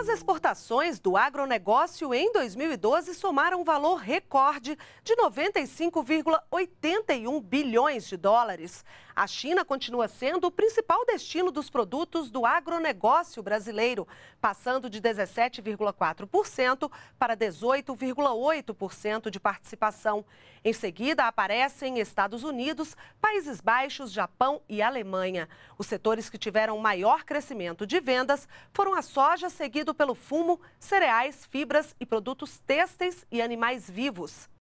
As exportações do agronegócio em 2012 somaram um valor recorde de 95,81 bilhões de dólares. A China continua sendo o principal destino dos produtos do agronegócio brasileiro, passando de 17,4% para 18,8% de participação. Em seguida, aparecem Estados Unidos, Países Baixos, Japão e Alemanha. Os setores que tiveram maior crescimento de vendas foram a soja, seguida pelo fumo, cereais, fibras e produtos têxteis e animais vivos.